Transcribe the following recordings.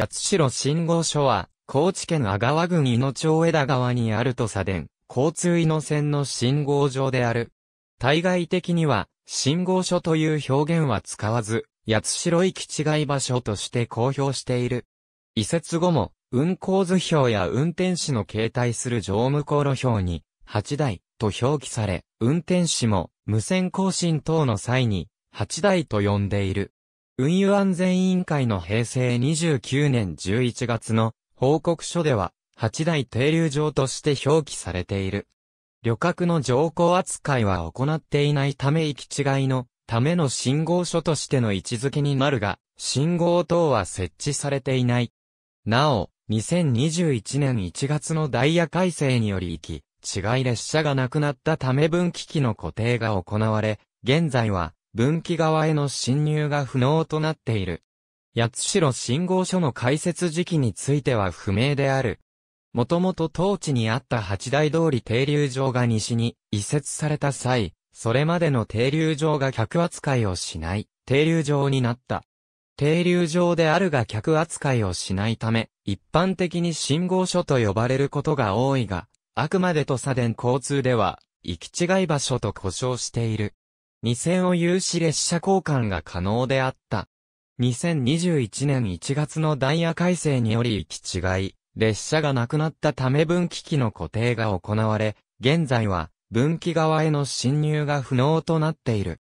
八代信号所は、高知県阿川郡井野町枝川にあると左伝、交通井野線の信号場である。対外的には、信号所という表現は使わず、八代行き違い場所として公表している。移設後も、運行図表や運転士の携帯する乗務航路表に、8台と表記され、運転士も無線更新等の際に、8台と呼んでいる。運輸安全委員会の平成29年11月の報告書では、8台停留場として表記されている。旅客の乗降扱いは行っていないため行き違いのための信号所としての位置づけになるが、信号等は設置されていない。なお、2021年1月のダイヤ改正により行き、違い列車がなくなったため分岐器の固定が行われ、現在は分岐側への侵入が不能となっている。八代信号所の開設時期については不明である。もともと当地にあった八大通り停留場が西に移設された際、それまでの停留場が客扱いをしない停留場になった。停留場であるが客扱いをしないため、一般的に信号所と呼ばれることが多いが、あくまで土佐電交通では、行き違い場所と呼称している。2線を有し列車交換が可能であった。2021年1月のダイヤ改正により行き違い、列車がなくなったため分岐器の固定が行われ、現在は分岐側への進入が不能となっている。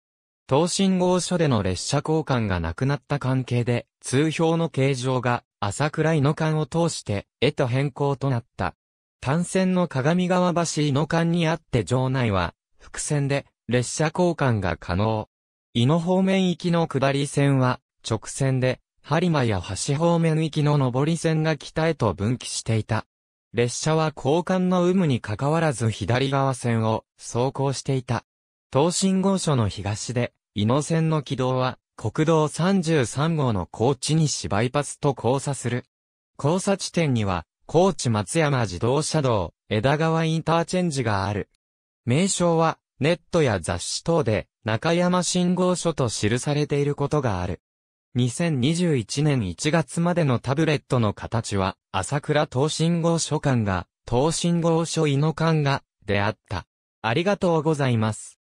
東信号所での列車交換がなくなった関係で、通標の形状が朝倉井の間を通してへと変更となった。単線の鏡川橋井の間にあって場内は、伏線で列車交換が可能。井野方面行きの下り線は、直線で、播磨や橋方面行きの上り線が北へと分岐していた。列車は交換の有無に関わらず左側線を走行していた。東信号所の東で、伊野線の軌道は、国道33号の高知西バイパスと交差する。交差地点には、高知松山自動車道、枝川インターチェンジがある。名称は、ネットや雑誌等で、中山信号書と記されていることがある。2021年1月までのタブレットの形は、朝倉東信号書館が、東信号書井の館が、であった。ありがとうございます。